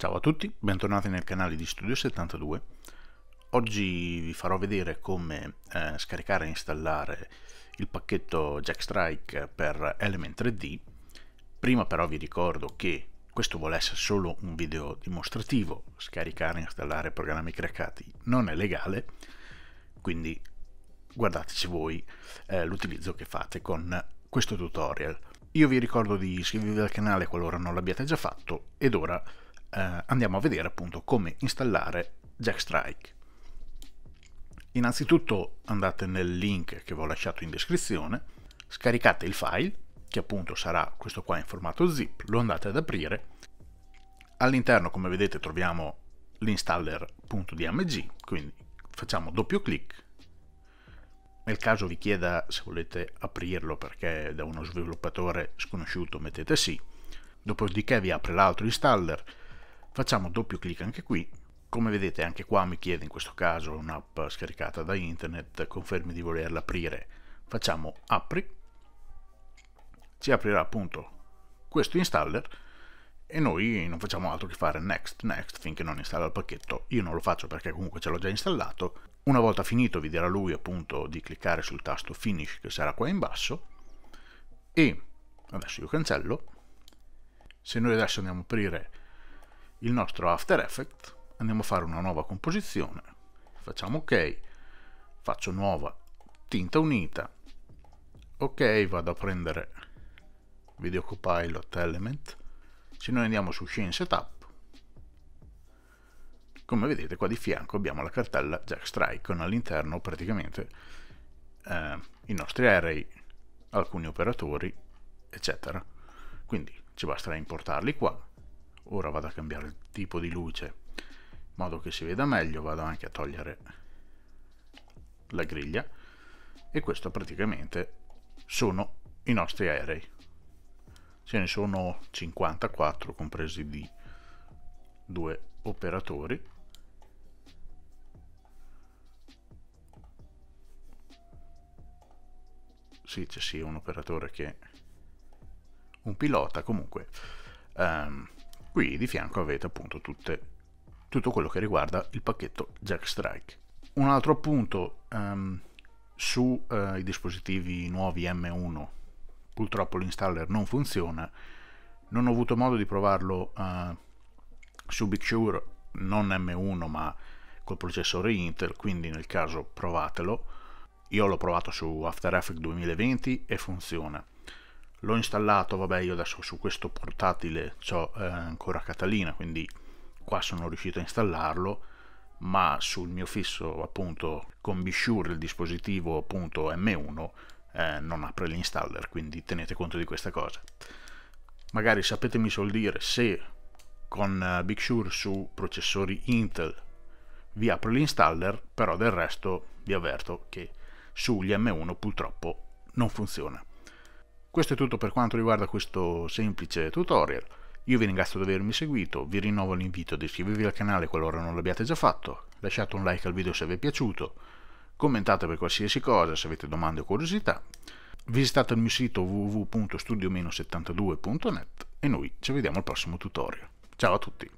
Ciao a tutti, bentornati nel canale di Studio 72. Oggi vi farò vedere come eh, scaricare e installare il pacchetto Jackstrike per Element 3D. Prima però vi ricordo che questo vuole essere solo un video dimostrativo, scaricare e installare programmi craccati non è legale, quindi guardateci voi eh, l'utilizzo che fate con questo tutorial. Io vi ricordo di iscrivervi al canale qualora non l'abbiate già fatto ed ora eh, andiamo a vedere appunto come installare Jackstrike. Innanzitutto andate nel link che vi ho lasciato in descrizione, scaricate il file, che appunto sarà questo qua in formato zip, lo andate ad aprire. All'interno, come vedete, troviamo l'installer.dmg, quindi facciamo doppio clic. Nel caso vi chieda se volete aprirlo perché è da uno sviluppatore sconosciuto mettete sì. Dopodiché vi apre l'altro installer, Facciamo doppio clic anche qui. Come vedete anche qua mi chiede in questo caso un'app scaricata da internet, confermi di volerla aprire. Facciamo apri, ci aprirà appunto questo installer e noi non facciamo altro che fare next, next finché non installa il pacchetto. Io non lo faccio perché comunque ce l'ho già installato. Una volta finito vi dirà lui appunto di cliccare sul tasto finish che sarà qua in basso e adesso io cancello. Se noi adesso andiamo a aprire il nostro After Effects, andiamo a fare una nuova composizione, facciamo ok, faccio nuova tinta unita, ok, vado a prendere Video Copilot Element, se noi andiamo su Scene Setup, come vedete qua di fianco abbiamo la cartella Jack Strike con all'interno praticamente eh, i nostri array, alcuni operatori, eccetera. Quindi ci basterà importarli qua ora vado a cambiare il tipo di luce in modo che si veda meglio vado anche a togliere la griglia e questo praticamente sono i nostri aerei ce ne sono 54 compresi di due operatori sì c'è sì un operatore che un pilota comunque um, Qui di fianco avete appunto tutte, tutto quello che riguarda il pacchetto Jack Strike. Un altro punto um, ehm, sui eh, uh, dispositivi nuovi M1 purtroppo l'installer non funziona, non ho avuto modo di provarlo uh, su Big Sure, non M1 ma col processore Intel, quindi nel caso provatelo. Io l'ho provato su After Effects 2020 e funziona l'ho installato, vabbè io adesso su questo portatile ho eh, ancora Catalina, quindi qua sono riuscito a installarlo, ma sul mio fisso appunto con Bishure il dispositivo appunto M1 eh, non apre l'installer, quindi tenete conto di questa cosa. Magari sapetemi sol dire se con eh, Big Sure su processori Intel vi apre l'installer, però del resto vi avverto che sugli M1 purtroppo non funziona. Questo è tutto per quanto riguarda questo semplice tutorial. Io vi ringrazio di avermi seguito, vi rinnovo l'invito ad iscrivervi al canale qualora non l'abbiate già fatto, lasciate un like al video se vi è piaciuto, commentate per qualsiasi cosa se avete domande o curiosità, visitate il mio sito www.studio-72.net e noi ci vediamo al prossimo tutorial. Ciao a tutti!